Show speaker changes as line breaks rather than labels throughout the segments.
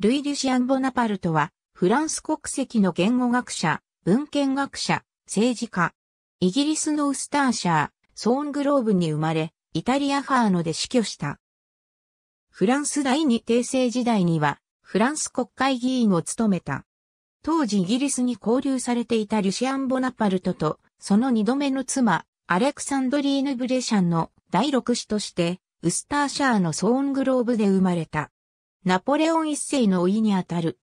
ルイ・リュシアン・ボナパルトは、フランス国籍の言語学者、文献学者、政治家。イギリスのウスターシャー、ソーングローブに生まれ、イタリアハーノで死去した。フランス第二帝政時代には、フランス国会議員を務めた。当時イギリスに交流されていたリュシアン・ボナパルトと、その二度目の妻、アレクサンドリーヌ・ブレシャンの第六子として、ウスターシャーのソーングローブで生まれた。ナポレオン一世のいにあたる。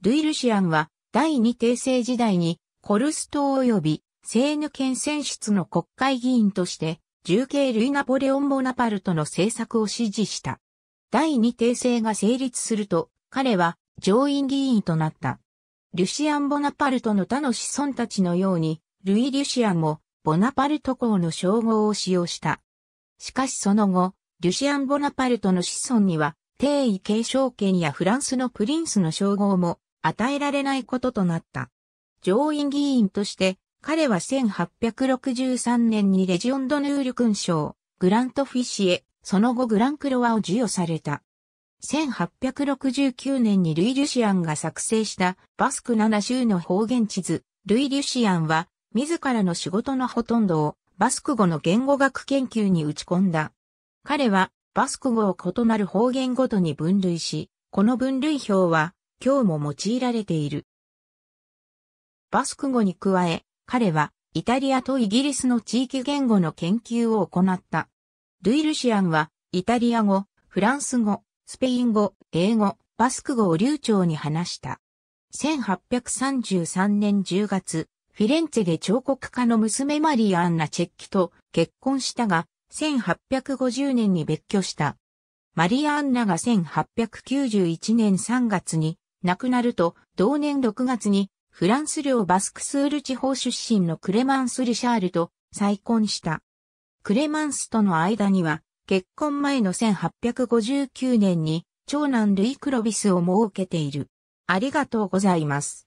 ルイ・ルシアンは第二帝政時代にコルス島及びセーヌ県選出の国会議員として重慶ルイ・ナポレオン・ボナパルトの政策を支持した。第二帝政が成立すると彼は上院議員となった。ルシアン・ボナパルトの他の子孫たちのようにルイ・ルシアンもボナパルト公の称号を使用した。しかしその後、ルシアン・ボナパルトの子孫には帝位継承権やフランスのプリンスの称号も与えられないこととなった。上院議員として、彼は1863年にレジオンドヌール勲章、グラントフィシエ、その後グランクロワを授与された。1869年にルイ・リュシアンが作成したバスク7州の方言地図、ルイ・リュシアンは自らの仕事のほとんどをバスク語の言語学研究に打ち込んだ。彼はバスク語を異なる方言ごとに分類し、この分類表は今日も用いられている。バスク語に加え、彼はイタリアとイギリスの地域言語の研究を行った。ルイ・ルシアンはイタリア語、フランス語、スペイン語、英語、バスク語を流暢に話した。1833年10月、フィレンツェで彫刻家の娘マリー・アンナ・チェッキと結婚したが、1850年に別居した。マリア・アンナが1891年3月に亡くなると、同年6月にフランス領バスクスール地方出身のクレマンス・リシャールと再婚した。クレマンスとの間には、結婚前の1859年に長男ルイ・クロビスを設けている。ありがとうございます。